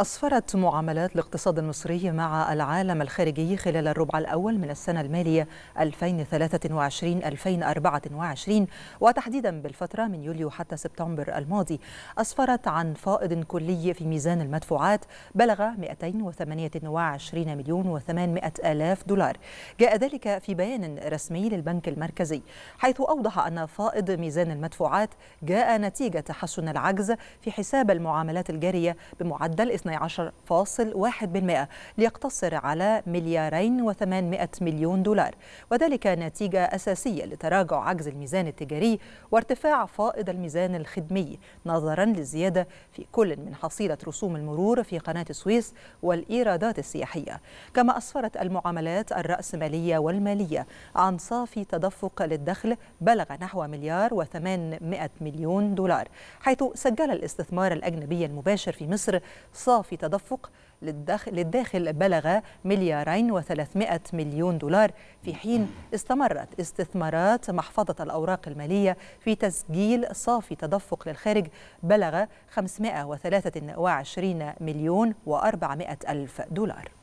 أسفرت معاملات الاقتصاد المصري مع العالم الخارجي خلال الربع الأول من السنة المالية 2023-2024 وتحديدا بالفترة من يوليو حتى سبتمبر الماضي أسفرت عن فائض كلي في ميزان المدفوعات بلغ 228 مليون و800 آلاف دولار جاء ذلك في بيان رسمي للبنك المركزي حيث أوضح أن فائض ميزان المدفوعات جاء نتيجة تحسن العجز في حساب المعاملات الجارية بمعدل 12.1% ليقتصر على مليارين و800 مليون دولار وذلك نتيجة أساسية لتراجع عجز الميزان التجاري وارتفاع فائض الميزان الخدمي نظرا للزيادة في كل من حصيلة رسوم المرور في قناة السويس والإيرادات السياحية كما أسفرت المعاملات الرأسمالية والمالية عن صافي تدفق للدخل بلغ نحو مليار و800 مليون دولار حيث سجل الاستثمار الأجنبي المباشر في مصر صافي صافي تدفق للداخل بلغ مليارين و300 مليون دولار في حين استمرت استثمارات محفظة الأوراق المالية في تسجيل صافي تدفق للخارج بلغ 523 مليون و400 ألف دولار